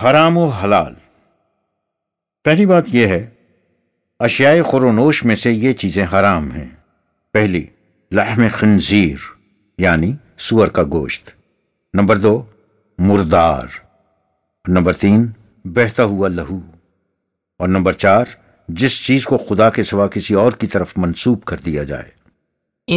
हराम हलाल पहली बात यह है अशियाए खुरनोश में से ये चीज़ें हराम हैं पहली लहम खनजीर यानी सुअर का गोश्त नंबर दो मुर्दार नंबर तीन बहता हुआ लहू और नंबर चार जिस चीज़ को खुदा के सिवा किसी और की तरफ मंसूब कर दिया जाए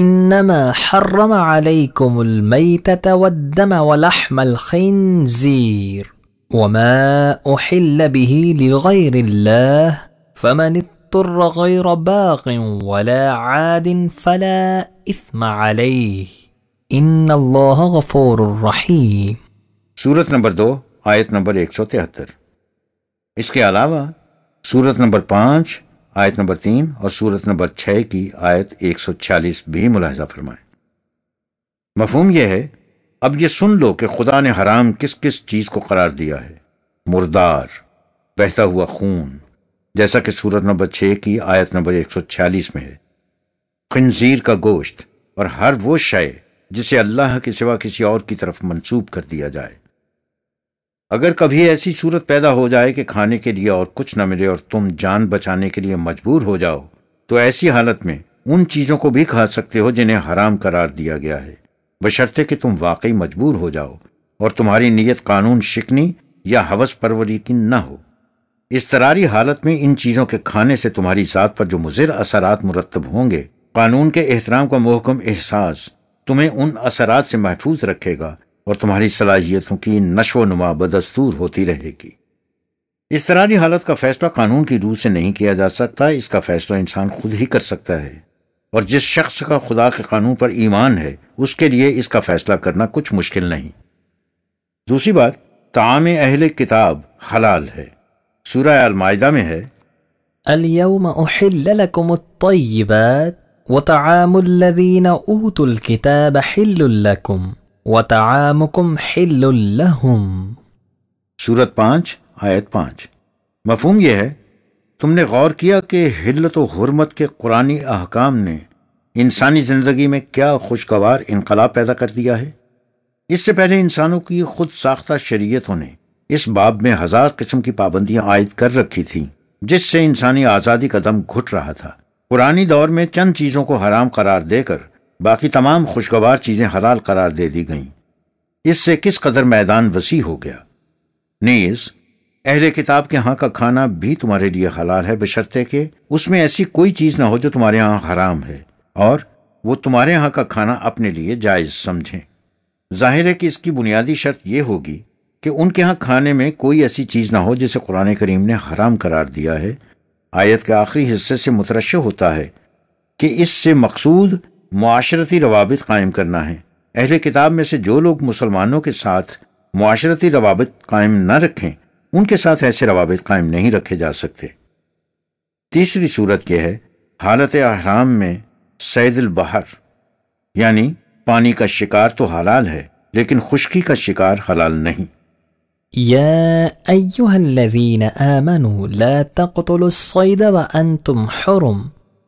इन्नमा हर्रम अलैकुमुल मैतत वद्दम वलहमल खिंजीर وما احل به لغير الله فمن اضطر غير باق ولا عاد فلا اثم عليه ان الله غفور رحيم सूरत नंबर 2 आयत नंबर एक सौ तिहत्तर इसके अलावा सूरत नंबर पाँच आयत नंबर तीन और सूरत नंबर छः की आयत एक सौ छियालीस भी मुलाहजा फरमाएं मफहम यह अब ये सुन लो कि खुदा ने हराम किस किस चीज को करार दिया है मुर्दार बहता हुआ खून जैसा कि सूरत नंबर छः की आयत नंबर एक सौ छियालीस में है खंजीर का गोश्त और हर वो शय जिसे अल्लाह के सिवा किसी और की तरफ मंसूब कर दिया जाए अगर कभी ऐसी सूरत पैदा हो जाए कि खाने के लिए और कुछ न मिले और तुम जान बचाने के लिए मजबूर हो जाओ तो ऐसी हालत में उन चीज़ों को भी खा सकते हो जिन्हें हराम करार दिया गया है बशर्ते कि तुम वाकई मजबूर हो जाओ और तुम्हारी नीयत कानून शिकनी या हवस परवरी की न हो इस तरारी हालत में इन चीज़ों के खाने से तुम्हारी ज़ात पर जो मुजिर असरात मुरतब होंगे कानून के एहतराम का मोहकम एहसास तुम्हें उन असरात से महफूज रखेगा और तुम्हारी सलाहियतों की नशो नुमा बदस्तूर होती रहेगी इस तरारी हालत का फैसला कानून की रूह से नहीं किया जा सकता इसका फैसला इंसान खुद ही कर सकता है और जिस शख्स का खुदा के कानून पर ईमान है उसके लिए इसका फैसला करना कुछ मुश्किल नहीं दूसरी बात ताम अहल किताब हलाल है सूरह अलमायदा में है اليوم أحل لكم الطيبات وطعام الذين أوتوا الكتاب حل لكم وطعامكم حل لهم सूरत पाँच आयत पाँच मफहम यह है तुमने गौर किया कि हिल्लत तो हरमत के कुरानी अहकाम ने इंसानी ज़िंदगी में क्या खुशगवार इनकलाब पैदा कर दिया है इससे पहले इंसानों की खुद साख्ता शरीयतों ने इस बाब में हज़ार किस्म की पाबंदियां आयद कर रखी थी जिससे इंसानी आज़ादी का दम घुट रहा था पुरानी दौर में चंद चीज़ों को हराम करार देकर बाकी तमाम खुशगवार चीज़ें हलाल करार दे दी गईं इससे किस कदर मैदान वसी हो गया नीज़ अहले किताब के यहाँ का खाना भी तुम्हारे लिए हलाल है बशर्ते के उसमें ऐसी कोई चीज़ ना हो जो तुम्हारे यहाँ हराम है और वो तुम्हारे यहाँ का खाना अपने लिए जायज़ समझें जाहिर है कि इसकी बुनियादी शर्त यह होगी कि उनके यहाँ खाने में कोई ऐसी चीज़ ना हो जिसे कुरान करीम ने हराम करार दिया है आयत के आखिरी हिस्से से मुतरश होता है कि इससे मकसूद माशरती रवाबित कायम करना है अहल किताब में से जो लोग मुसलमानों के साथ माशरती रवाबित कायम न रखें उनके साथ ऐसे रवाबित कायम नहीं रखे जा सकते तीसरी सूरत यह है हालत अहराम में सैदल बहर यानी पानी का शिकार तो हलाल है लेकिन खुश्की का शिकार हलाल नहीं يا أيها الذين آمنوا لا تقتلوا الصيد وأنتم حرم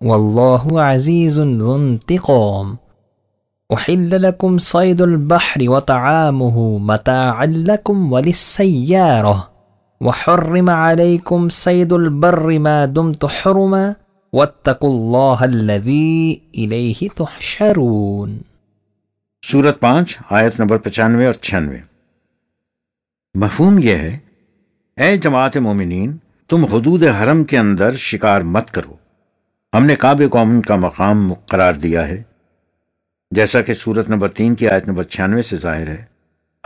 والله عزيز ذو انتقام أحل لكم صيد البحر وطعامه متاعا لكم وللسيارة وحرم عليكم صيد البر ما دمت حرما واتقوا الله الذي إليه تحشرون سورة 5 آیت نمبر 95 اور 96 مفہوم یہ ہے اے جماعت مومنین تم حدود حرم کے اندر شکار مت کرو हमने काबे को अमन का मकाम करार दिया है जैसा कि सूरत नंबर तीन की आयत नंबर छियानवे से जाहिर है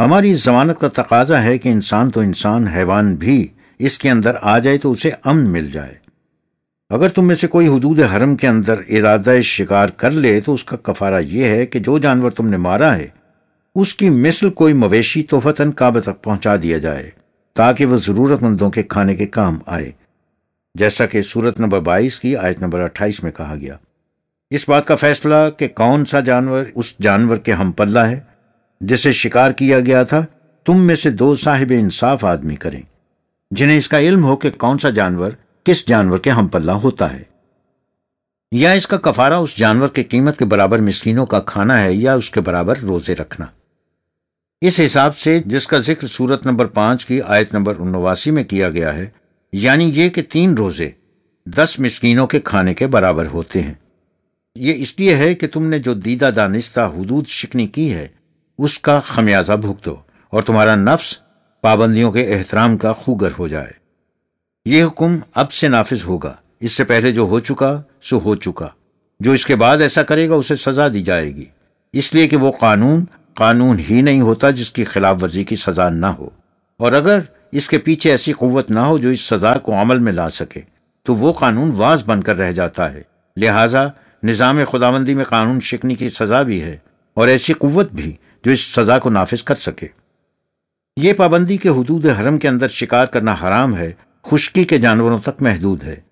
हमारी इस जमानत का तकाजा है कि इंसान तो इंसान हैवान भी इसके अंदर आ जाए तो उसे अमन मिल जाए अगर तुम में से कोई हदूद हरम के अंदर इरादा शिकार कर ले तो उसका कफारा यह है कि जो जानवर तुमने मारा है उसकी मिसल कोई मवेशी तोहफतन काबे तक पहुंचा दिया जाए ताकि वह ज़रूरतमंदों के खाने के काम आए जैसा कि सूरत नंबर 22 की आयत नंबर 28 में कहा गया इस बात का फैसला कि कौन सा जानवर उस जानवर के हम पल्ला है जिसे शिकार किया गया था तुम में से दो साहिब इंसाफ आदमी करें जिन्हें इसका इल्म हो कि कौन सा जानवर किस जानवर के हम पल्ला होता है या इसका कफारा उस जानवर की कीमत के बराबर मिसकिनों का खाना है या उसके बराबर रोजे रखना इस हिसाब से जिसका जिक्र सूरत नंबर पांच की आयत नंबर उन्नवासी में किया गया है यानी ये कि तीन रोज़े दस मिसकीनों के खाने के बराबर होते हैं ये इसलिए है कि तुमने जो दीदा दानिस्ता हदूद शिकनी की है उसका खमियाजा भुगतो और तुम्हारा नफ्स पाबंदियों के एहतराम का खूगर हो जाए ये हुक्म अब से नाफिज होगा इससे पहले जो हो चुका सो हो चुका जो इसके बाद ऐसा करेगा उसे सज़ा दी जाएगी इसलिए कि वो कानून कानून ही नहीं होता जिसकी खिलाफ वर्जी की सज़ा ना हो और अगर इसके पीछे ऐसी कुवत ना हो जो इस सजा को अमल में ला सके तो वो कानून वाज बनकर रह जाता है लिहाजा निज़ाम खुदाबंदी में कानून शिकनी की सज़ा भी है और ऐसी कुवत भी जो इस सज़ा को नाफिज कर सके ये पाबंदी के हदूद हरम के अंदर शिकार करना हराम है खुश्की के जानवरों तक महदूद है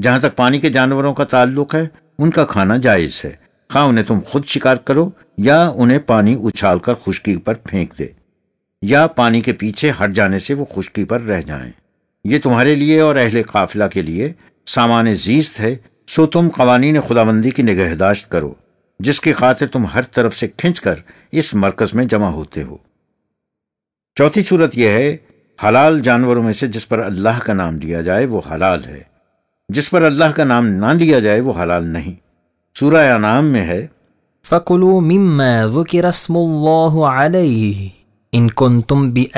जहां तक पानी के जानवरों का ताल्लुक है उनका खाना जायज़ है खा हाँ, उन्हें तुम खुद शिकार करो या उन्हें पानी उछाल कर खुश्की पर फेंक दे या पानी के पीछे हट जाने से वो खुशकी पर रह जाएं। ये तुम्हारे लिए और अहले काफिला के लिए सामान जीस्त है सो तुम कवानीन खुदाबंदी की निगहदाश्त करो जिसकी खातिर तुम हर तरफ से खिंच कर इस मरकज में जमा होते हो चौथी सूरत यह है हलाल जानवरों में से जिस पर अल्लाह का नाम लिया जाए वो हलाल है जिस पर अल्लाह का नाम ना लिया जाए वो हलाल नहीं सूरह नाम में है फ़कुलू मिम्मा ज़ुकिरस्मुल्लाहु अलैहि इन कुंतुम बी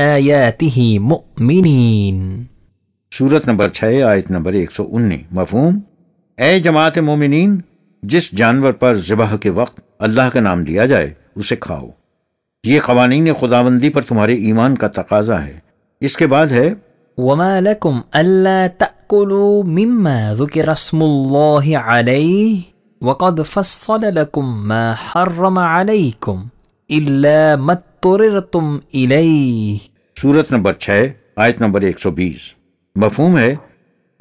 मुमिनीन सूरत नंबर छः आयत नंबर एक सौ उन्नीस मफहूम ए जमात मोमिन जिस जानवर पर जबह के वक्त अल्लाह का नाम लिया जाए उसे खाओ ये ने खुदाबंदी पर तुम्हारे ईमान का तकाजा है इसके बाद है वमा ذُكِرَ اسْمُ اللَّهِ عَلَيْهِ وَقَدْ فَصَّلَ حَرَّمَ عَلَيْكُمْ إِلَّا مَا तुम इलई सूरत नंबर छः आयत नंबर एक सौ बीस मफहम है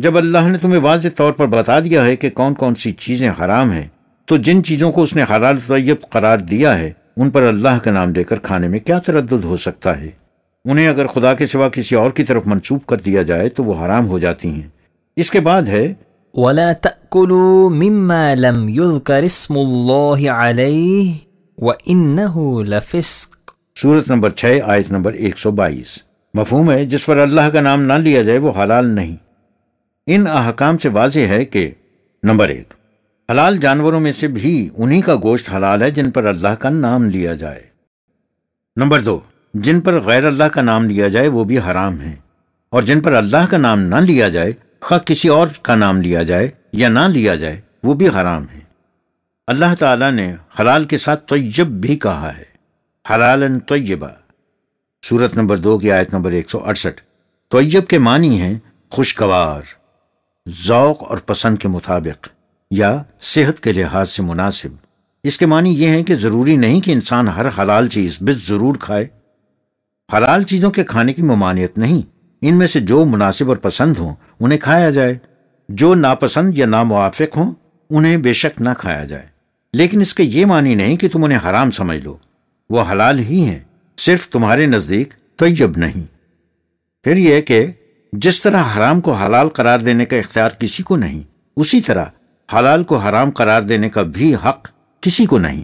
जब अल्लाह ने तुम्हें वाज तौर पर बता दिया है कि कौन कौन सी चीज़ें हराम हैं तो जिन चीज़ों को उसने हलाल तयब करार दिया है उन पर अल्लाह का नाम देकर खाने में क्या तरद हो सकता है उन्हें अगर खुदा के सिवा किसी और की तरफ मनसूब कर दिया जाए तो वो हराम हो जाती हैं इसके बाद है वला सूरत नंबर छः आयत नंबर एक सौ बाईस मफहूम है जिस पर अल्लाह का नाम ना लिया जाए वो हलाल नहीं इन अहकाम से वाज है कि नंबर एक हलाल जानवरों में से भी उन्हीं का गोश्त हलाल है जिन पर अल्लाह का नाम लिया जाए नंबर दो जिन पर गैर अल्लाह का नाम लिया जाए वो भी हराम है और जिन पर अल्लाह का नाम ना लिया जाए खा किसी और का नाम लिया जाए या ना लिया जाए वो भी हराम है अल्लाह ताला ने हलाल के साथ तय्यब भी कहा है हलालन तोयबा सूरत नंबर दो की आयत नंबर एक सौ अड़सठ तोयब के मानी हैं खुशगवार ओक़ और पसंद के मुताबिक या सेहत के लिहाज से मुनासिब इसके मानी ये हैं कि ज़रूरी नहीं कि इंसान हर हलाल चीज़ बिज ज़रूर खाए हलाल चीज़ों के खाने की ममानियत नहीं इनमें से जो मुनासिब और पसंद हों उन्हें खाया जाए जो नापसंद या नामवाफिक हों उन्हें बेशक ना खाया जाए लेकिन इसके ये मानी नहीं कि तुम उन्हें हराम समझ लो वो हलाल ही हैं सिर्फ तुम्हारे नज़दीक तयब नहीं फिर यह कि जिस तरह हराम को हलाल करार देने का इख्तियार किसी को नहीं उसी तरह हलाल को हराम करार देने का भी हक किसी को नहीं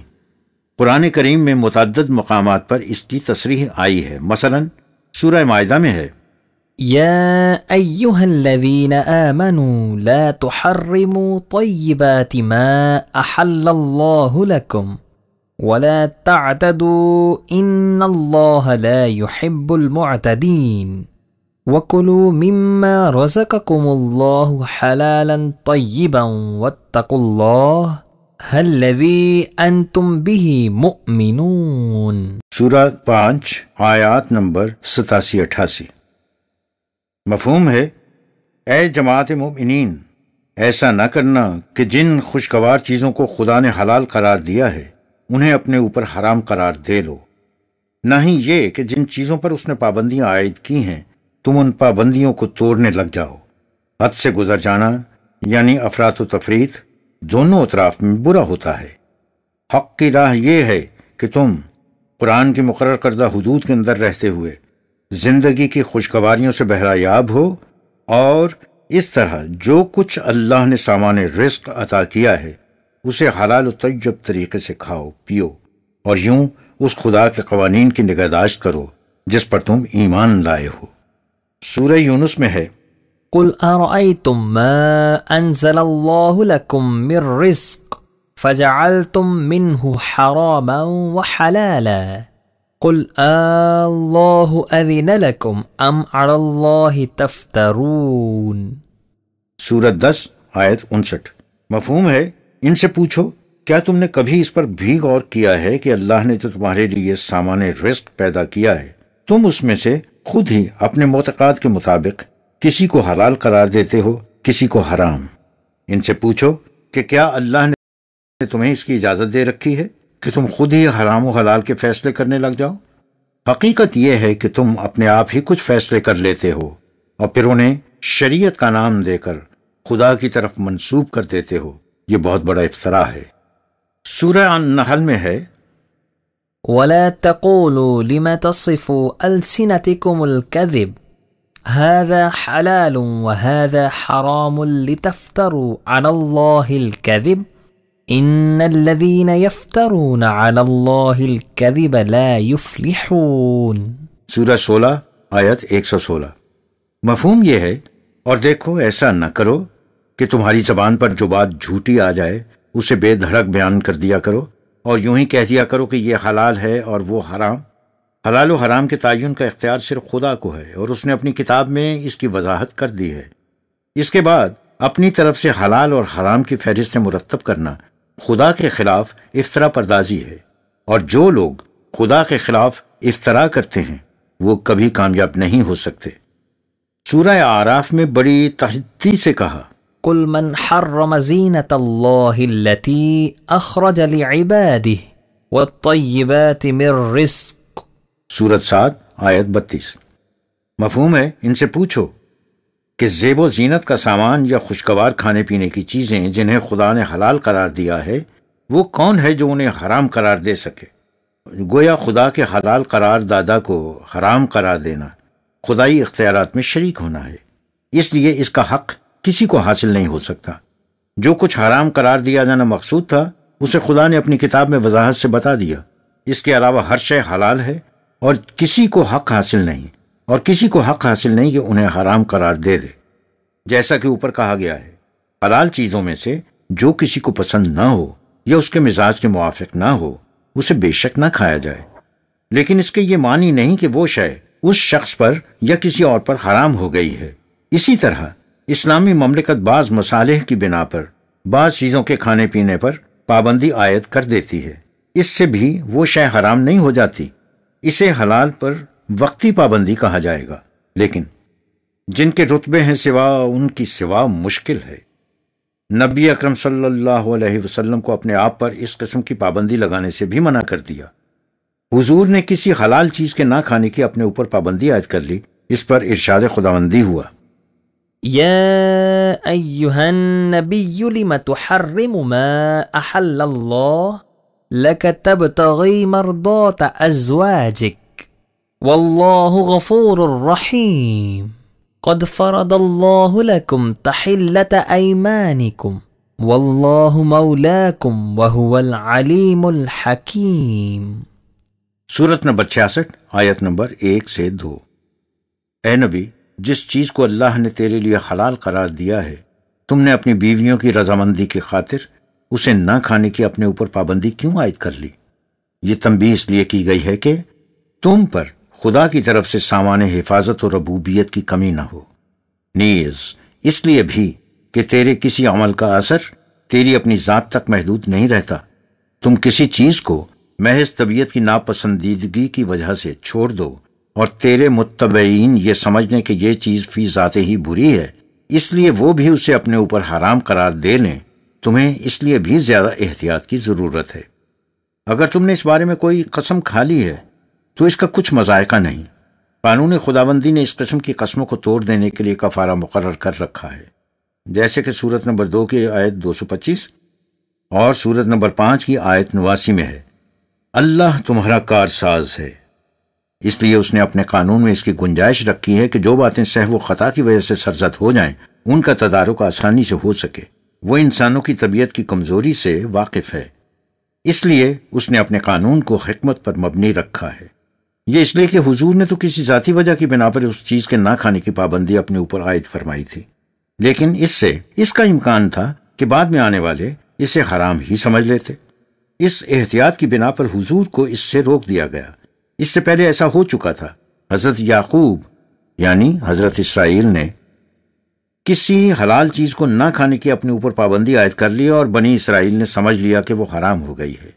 कुरान करीम में मुतद मकाम पर इसकी तस्रीह आई है मसलन सूर्य मायदा में है या ولا تعتدوا إن الله لا يحب المعتدين وكلوا مما رزقكم الله حلالا طيبا واتقوا الله الذي أنتم به مؤمنون سورة 5 آيات نمبر 87-88 مفہوم ہے اے جماعت مومنین ایسا نہ کرنا کہ جن خوشگوار چیزوں کو خدا نے حلال قرار دیا ہے उन्हें अपने ऊपर हराम करार दे लो ना ही ये कि जिन चीज़ों पर उसने पाबंदियां आयद की हैं तुम उन पाबंदियों को तोड़ने लग जाओ हद से गुजर जाना यानी अफरात तफरीत दोनों अतराफ में बुरा होता है हक की राह यह है कि तुम कुरान की मुकर करदा हदूद के अंदर रहते हुए जिंदगी की खुशगवारियों से बहरायाब हो और इस तरह जो कुछ अल्लाह ने सामान्य रिस्क अता किया है اسے حلال و طیب طریقے سے کھاؤ پیو اور یوں اس خدا کے قوانین کی نگہداشت کرو جس پر تم ایمان لائے ہو سورہ یونس میں ہے قل أرأيتم ما أنزل الله لكم من رزق فجعلتم منه حراما وحلالا قل آه، الله أذن لكم أم على الله تفترون سورة 10 آیت آية 59 مفہوم ہے इनसे पूछो क्या तुमने कभी इस पर भी गौर किया है कि अल्लाह ने तो तुम्हारे लिए सामान्य रिस्क पैदा किया है तुम उसमें से खुद ही अपने मोतकाद के मुताबिक किसी को हलाल करार देते हो किसी को हराम इनसे पूछो कि क्या अल्लाह ने तुम्हें इसकी इजाज़त दे रखी है कि तुम खुद ही हराम और हलाल के फैसले करने लग जाओ हकीकत यह है कि तुम अपने आप ही कुछ फैसले कर लेते हो और फिर उन्हें शरीयत का नाम देकर खुदा की तरफ मंसूब कर देते हो یہ بہت بڑا افسرا ہے سورہ النحل میں ہے ولا تقولوا لما تصفوا ألسنتكم الكذب هذا حلال وهذا حرام لتفتروا على الله الكذب إن الذين يفترون على الله الكذب لا يفلحون سورة 16 آيات 116 مفهوم یہ ہے اور دیکھو ایسا نہ کرو कि तुम्हारी जबान पर जो बात झूठी आ जाए उसे बेधड़क बयान कर दिया करो और यूं ही कह दिया करो कि यह हलाल है और वो हराम हलाल व हराम के तयन का इख्तियार सिर्फ खुदा को है और उसने अपनी किताब में इसकी वजाहत कर दी है इसके बाद अपनी तरफ से हलाल और हराम की फहरिस्तें मुरतब करना खुदा के खिलाफ इफ्तरा परदाजी है और जो लोग खुदा के खिलाफ इफ्तरा करते हैं वो कभी कामयाब नहीं हो सकते सूर्य आराफ में बड़ी तहदी से कहा قل من حرم زينة الله التي أخرج لعباده والطيبات من رزق सूरत सात आयत बत्तीस मफहूम है इनसे पूछो कि जेबो जीनत का सामान या खुशगवार खाने पीने की चीज़ें जिन्हें खुदा ने हलाल करार दिया है वो कौन है जो उन्हें हराम करार दे सके गोया खुदा के हलाल करार दादा को हराम करार देना खुदाई इख्तियार में शरीक होना है इसलिए इसका हक किसी को हासिल नहीं हो सकता जो कुछ हराम करार दिया जाना मकसूद था उसे खुदा ने अपनी किताब में वजाहत से बता दिया इसके अलावा हर शय हलाल है और किसी को हक हासिल नहीं और किसी को हक हासिल नहीं कि उन्हें हराम करार दे दे जैसा कि ऊपर कहा गया है हलाल चीज़ों में से जो किसी को पसंद ना हो या उसके मिजाज के मुआफिक ना हो उसे बेशक ना खाया जाए लेकिन इसके ये मानी नहीं कि वो शय उस शख्स पर या किसी और पर हराम हो गई है इसी तरह इस्लामी ममलिकत बाज मसाले की बिना पर बाज चीज़ों के खाने पीने पर पाबंदी आयद कर देती है इससे भी वो शय हराम नहीं हो जाती इसे हलाल पर वक्ती पाबंदी कहा जाएगा लेकिन जिनके रुतबे हैं सिवा उनकी सिवा मुश्किल है नबी अक्रम सल्लल्लाहु वसल्लम को अपने आप पर इस किस्म की पाबंदी लगाने से भी मना कर दिया हुजूर ने किसी हलाल चीज़ के ना खाने की अपने ऊपर पाबंदी आयद कर ली इस पर इर्शाद खुदाबंदी हुआ يا أيها النبي لم تحرم ما أحل الله لك تبتغي مرضاة أزواجك والله غفور رحيم قد فرض الله لكم تحلة أيمانكم والله مولاكم وهو العليم الحكيم سورة نمبر 66 آية نمبر 1 से 2 اے نبی जिस चीज को अल्लाह ने तेरे लिए हलाल करार दिया है तुमने अपनी बीवियों की रजामंदी की खातिर उसे न खाने की अपने ऊपर पाबंदी क्यों आयद कर ली ये तंबी इसलिए की गई है कि तुम पर खुदा की तरफ से सामान हिफाजत और रबूबियत की कमी ना हो नीज इसलिए भी कि तेरे किसी अमल का असर तेरी अपनी जात तक महदूद नहीं रहता तुम किसी चीज को महज तबीयत की नापसंदीदगी की वजह से छोड़ दो और तेरे मुतबईन ये समझ लें कि ये चीज़ फी ज़ाते ही बुरी है इसलिए वो भी उसे अपने ऊपर हराम करार दे लें तुम्हें इसलिए भी ज़्यादा एहतियात की ज़रूरत है अगर तुमने इस बारे में कोई कसम खा ली है तो इसका कुछ मजायका नहीं कानून खुदाबंदी ने इस कस्म की कस्मों को तोड़ देने के लिए कफारा मुकर कर रखा है जैसे कि सूरत नंबर दो की आयत दो सौ पच्चीस और सूरत नंबर पांच की आयत नवासी में है अल्लाह तुम्हारा कारसाज है इसलिए उसने अपने कानून में इसकी गुंजाइश रखी है कि जो बातें सह व खता की वजह से सरजद हो जाएं, उनका तदारुक आसानी से हो सके वो इंसानों की तबीयत की कमजोरी से वाकिफ है इसलिए उसने अपने कानून को हमत पर मबनी रखा है यह इसलिए कि हुजूर ने तो किसी ज़ाती वजह की बिना पर उस चीज़ के ना खाने की पाबंदी अपने ऊपर आयद फरमाई थी लेकिन इससे इसका इम्कान था कि बाद में आने वाले इसे हराम ही समझ लेते इस एहतियात की बिना पर हुजूर को इससे रोक दिया गया इससे पहले ऐसा हो चुका था हजरत याकूब यानी हजरत इसराइल ने किसी हलाल चीज को ना खाने की अपने ऊपर पाबंदी आयद कर ली और बनी इसराइल ने समझ लिया कि वो हराम हो गई है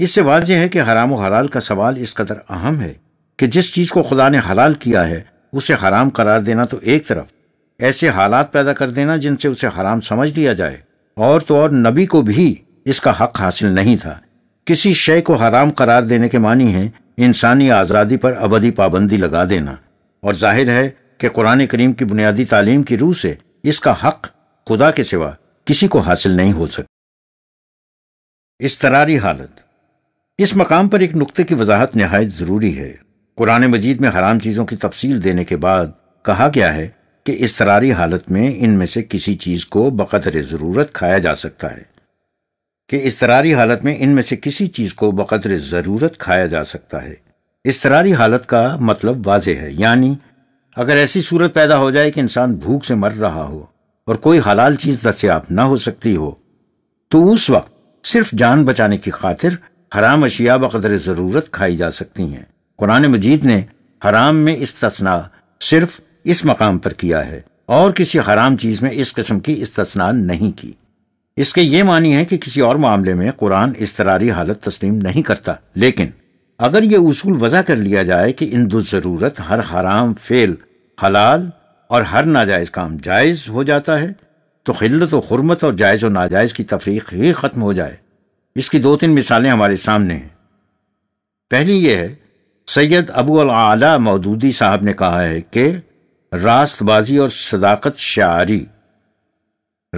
इससे वाजह है कि हराम व हलाल का सवाल इस कदर अहम है कि जिस चीज को खुदा ने हलाल किया है उसे हराम करार देना तो एक तरफ ऐसे हालात पैदा कर देना जिनसे उसे हराम समझ लिया जाए और तो और नबी को भी इसका हक हासिल नहीं था किसी शय को हराम करार देने के मानी है इंसानी आज़ादी पर अबदी पाबंदी लगा देना और जाहिर है कि कुरान करीम की बुनियादी तालीम की रूह से इसका हक खुदा के सिवा किसी को हासिल नहीं हो सकता इस तरारी हालत इस मकाम पर एक नुकते की वजाहत नहायत ज़रूरी है कुरान मजीद में हराम चीज़ों की तफसील देने के बाद कहा गया है कि इस तरारी हालत में इनमें से किसी चीज़ को बकदर ज़रूरत खाया जा सकता है कि इस तरारी हालत में इनमें से किसी चीज़ को बकदर ज़रूरत खाया जा सकता है इस तरारी हालत का मतलब वाज है यानी अगर ऐसी सूरत पैदा हो जाए कि इंसान भूख से मर रहा हो और कोई हलाल चीज़ दस्याब ना हो सकती हो तो उस वक्त सिर्फ जान बचाने की खातिर हराम अशिया बकदर ज़रूरत खाई जा सकती हैं कुरान मजीद ने हराम में इस्तना सिर्फ इस मकाम पर किया है और किसी हराम चीज़ में इस किस्म की इस्तना नहीं की इसके ये मानी है कि किसी और मामले में कुरान इसतरारी हालत तस्लीम नहीं करता लेकिन अगर ये उसूल वजह कर लिया जाए कि इन ज़रूरत हर हराम फेल हलाल और हर नाजायज़ काम जायज़ हो जाता है तो खिलत व खुरमत और जायज़ व नाजायज़ की तफरीक ही ख़त्म हो जाए इसकी दो तीन मिसालें हमारे सामने हैं पहली यह है सैयद अबू अला मौदूदी साहब ने कहा है कि रास्तबाजी और सदाकत शारी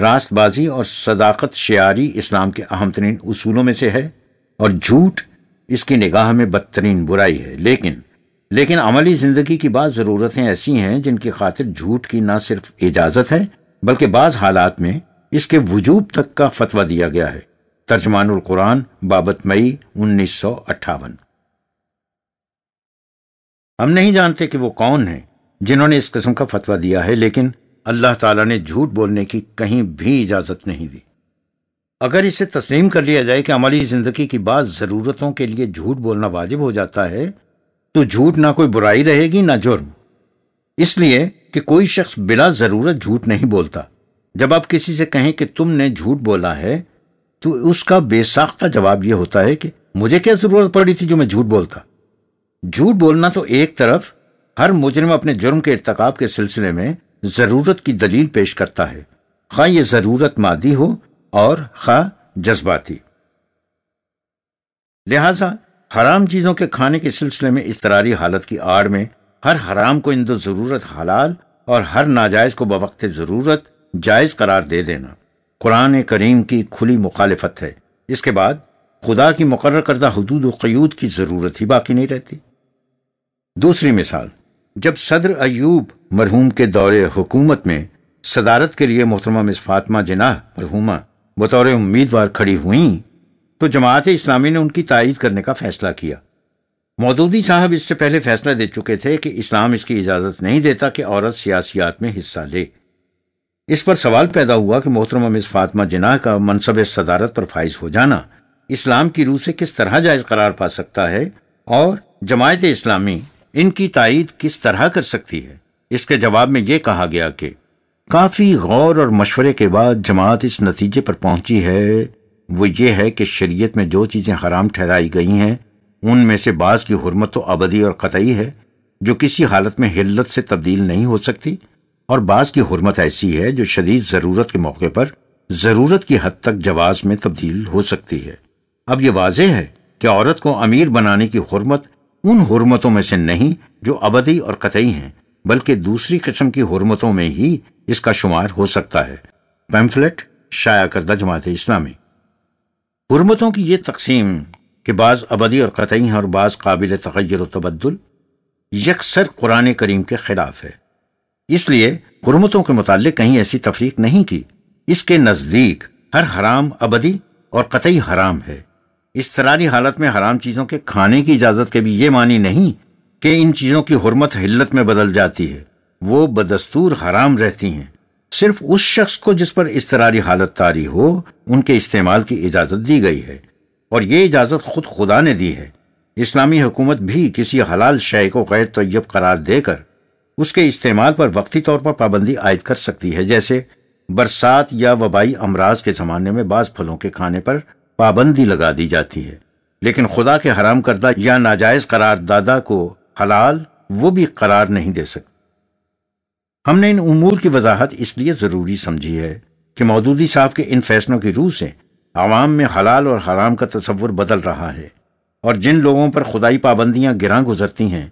रास्तबाजी और सदाकत शारी इस्लाम के अहम तरीन असूलों में से है और झूठ इसकी निगाह में बदतरीन बुराई है लेकिन लेकिन अमली ज़िंदगी की बाज़ ज़रूरतें ऐसी हैं जिनकी खातिर झूठ की ना सिर्फ इजाज़त है बल्कि बाज़ हालात में इसके वजूब तक का फतवा दिया गया है तर्जमान कुरान बाबत मई उन्नीस सौ अट्ठावन हम नहीं जानते कि वो कौन है जिन्होंने इस किस्म का फतवा दिया है लेकिन अल्लाह ताला ने झूठ बोलने की कहीं भी इजाज़त नहीं दी अगर इसे तस्लीम कर लिया जाए कि हमारी ज़िंदगी की बात ज़रूरतों के लिए झूठ बोलना वाजिब हो जाता है तो झूठ ना कोई बुराई रहेगी ना जुर्म इसलिए कि कोई शख्स बिना ज़रूरत झूठ नहीं बोलता जब आप किसी से कहें कि तुमने झूठ बोला है तो उसका बेसाख्ता जवाब यह होता है कि मुझे क्या ज़रूरत पड़ी थी जो मैं झूठ बोलता झूठ बोलना तो एक तरफ हर मुजरिम अपने जुर्म के इरतकाब के सिलसिले में ज़रूरत की दलील पेश करता है खा ये ज़रूरत मादी हो और खा जज्बाती लिहाजा हराम चीज़ों के खाने के सिलसिले में इस तरारी हालत की आड़ में हर हराम को इंदो ज़रूरत हलाल और हर नाजायज़ को बवक्त ज़रूरत जायज़ करार दे देना कुरान करीम की खुली मुखालफत है इसके बाद खुदा की मुकर करदा हदूद व की ज़रूरत ही बाकी नहीं रहती दूसरी मिसाल जब सदर अयूब मरहूम के दौरे हुकूमत में सदारत के लिए मोहतरमा मिस फातमा जिना मरहूमा बतौर उम्मीदवार खड़ी हुई तो जमात इस्लामी ने उनकी तायद करने का फैसला किया मौदूदी साहब इससे पहले फैसला दे चुके थे कि इस्लाम इसकी इजाज़त नहीं देता कि औरत सियासियात में हिस्सा ले इस पर सवाल पैदा हुआ कि मोहतरमा मिस फातमा जिनाह का मनसब सदारत पर फाइज हो जाना इस्लाम की रूह से किस तरह जायज़ करार पा सकता है और जमायत इस्लामी इनकी तायद किस तरह कर सकती है इसके जवाब में यह कहा गया कि काफी गौर और मशवरे के बाद जमात इस नतीजे पर पहुंची है वो ये है कि शरीयत में जो चीज़ें हराम ठहराई गई हैं उनमें से बाज़ की हरमत तो अबदी और कतई है जो किसी हालत में हिल्लत से तब्दील नहीं हो सकती और बाज़ की हरमत ऐसी है जो शदीद ज़रूरत के मौके पर ज़रूरत की हद तक जवाज में तब्दील हो सकती है अब यह वाजह है कि औरत को अमीर बनाने की हरमत उन हरमतों में से नहीं जो अबदी और कतई हैं बल्कि दूसरी किस्म की हरमतों में ही इसका शुमार हो सकता है पैम्फलेट शाया करदा जमात इस्लामी हरमतों की ये तकसीम कि बाज़ अबदी और कतई हैं और बाज़ काबिल तखयर तबद्दुल यकसर कुरान करीम के खिलाफ है इसलिए हरमतों के मुतालिक कहीं ऐसी तफरीक नहीं की इसके नज़दीक हर हराम अबदी और कतई हराम है इस सरारी हालत में हराम चीज़ों के खाने की इजाज़त के भी ये मानी नहीं कि इन चीज़ों की हरमत हिल्लत में बदल जाती है वो बदस्तूर हराम रहती हैं सिर्फ उस शख्स को जिस पर इस तरारी हालत तारी हो उनके इस्तेमाल की इजाज़त दी गई है और ये इजाज़त खुद खुदा ने दी है इस्लामी हुकूमत भी किसी हलाल शय को गैर तयब करार देकर उसके इस्तेमाल पर वक्ती तौर पर पाबंदी आयद कर सकती है जैसे बरसात या वबाई अमराज के ज़माने में बाज़ फलों के खाने पर पाबंदी लगा दी जाती है लेकिन खुदा के हराम करदा या नाजायज करारदादा को हलाल वो भी करार नहीं दे सकते हमने इन उमूर की वजाहत इसलिए ज़रूरी समझी है कि मौदूदी साहब के इन फैसलों की रूह से आवाम में हलाल और हराम का तस्वुर बदल रहा है और जिन लोगों पर खुदाई पाबंदियां गिरा गुजरती हैं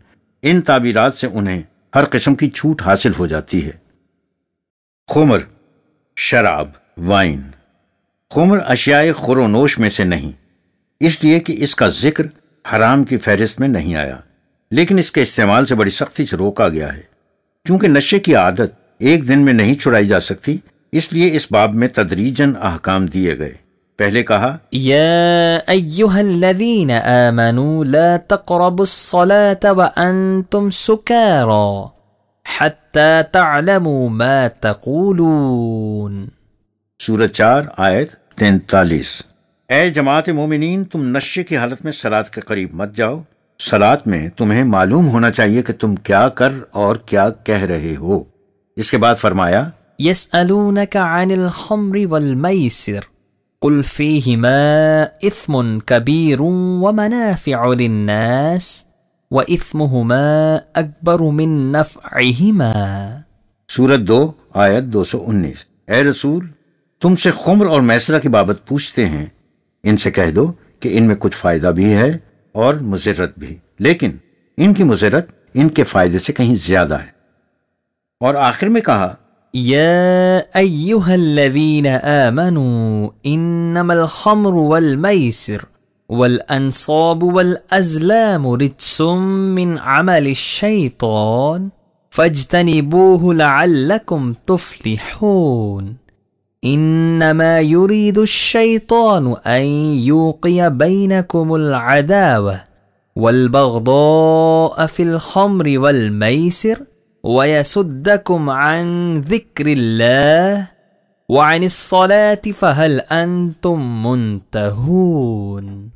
इन ताबीरात से उन्हें हर किस्म की छूट हासिल हो जाती है खुमर शराब वाइन खुम्र अशियाए खुरोनोश में से नहीं इसलिए कि इसका जिक्र हराम की फहरिस्त में नहीं आया लेकिन इसके इस्तेमाल से बड़ी सख्ती से रोका गया है क्योंकि नशे की आदत एक दिन में नहीं छुड़ाई जा सकती इसलिए इस बाब में तदरीजन अहकाम दिए गए पहले कहा सूरज चार आयत तैतालीस ए जमात मोमिन तुम नशे की हालत में सलाद के करीब मत जाओ सलाद में तुम्हें मालूम होना चाहिए कि तुम क्या कर और क्या कह रहे हो इसके बाद फरमाया यस वलमैसिर सूरत दो आयत दो सौ उन्नीस ए रसूल तुमसे खुम्र और मैसरा की बाबत पूछते हैं इनसे कह दो कि इनमें कुछ फायदा भी है और मुजरत भी लेकिन इनकी मुजरत इनके फायदे से कहीं ज्यादा है और आखिर में कहा يا أيها الذين آمنوا إنما الخمر والميسر والأنصاب والأزلام رجس من عمل الشيطان فاجتنبوه لعلكم تفلحون انما يريد الشيطان ان يوقي بينكم العداوه والبغضاء في الخمر والميسر ويسدكم عن ذكر الله وعن الصلاه فهل انتم منتهون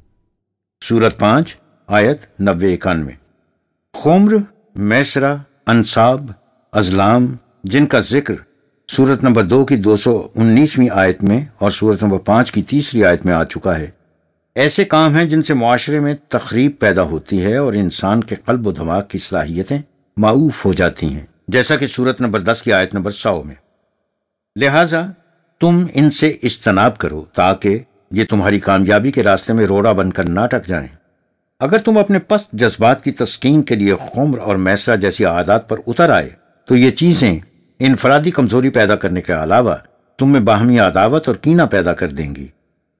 سوره 5 آية 91 خمر ميسره انصاب ازلام جن کا ذکر सूरत नंबर दो की दो सौ उन्नीसवीं आयत में और सूरत नंबर पाँच की तीसरी आयत में आ चुका है ऐसे काम हैं जिनसे माशरे में तकरीब पैदा होती है और इंसान के कल्ब व दिमाग की सलाहियतें माऊफ हो जाती हैं जैसा कि सूरत नंबर दस की आयत नंबर सौ में लिहाजा तुम इनसे इज्तनाब करो ताकि ये तुम्हारी कामयाबी के रास्ते में रोड़ा बनकर ना टक जाएं अगर तुम अपने पस्त जज्बात की तस्कीन के लिए खुम्र और मैसरा जैसी आदात पर उतर आए तो ये चीज़ें इनफरादी कमजोरी पैदा करने के अलावा तुम में बाहमी अदावत और कीना पैदा कर देंगी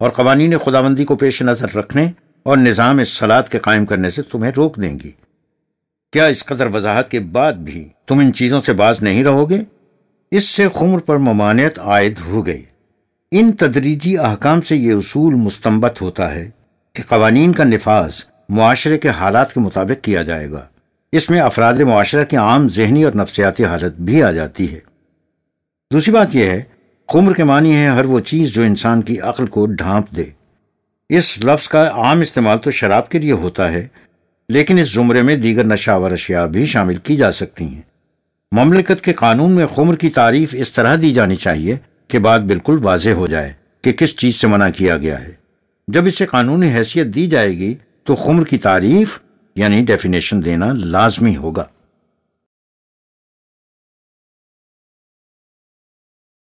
और कवानीन खुदाबंदी को पेश नज़र रखने और निज़ाम सलाद के कायम करने से तुम्हें रोक देंगी क्या इस कदर वजाहत के बाद भी तुम इन चीज़ों से बाज नहीं रहोगे इससे खुम्र पर ममानियत आयद हो गई इन तदरीजी अहकाम से ये असूल मुस्तमत होता है कि कवानीन का नफाज माशरे के हालात के मुताबिक किया जाएगा इसमें अफराद माशरा की आम जहनी और नफसियाती हालत भी आ जाती है दूसरी बात यह है खुम्र के मानी है हर वो चीज़ जो इंसान की अक्ल को ढांप दे इस लफ्ज़ का आम इस्तेमाल तो शराब के लिए होता है लेकिन इस ज़ुमरे में दीगर नशावर अशिया भी शामिल की जा सकती हैं ममलिकत के कानून में खुम्र की तारीफ इस तरह दी जानी चाहिए कि बात बिल्कुल वाज हो जाए कि किस चीज़ से मना किया गया है जब इसे कानूनी हैसियत दी जाएगी तो खुम्र की तारीफ यानी डेफिनेशन देना लाजमी होगा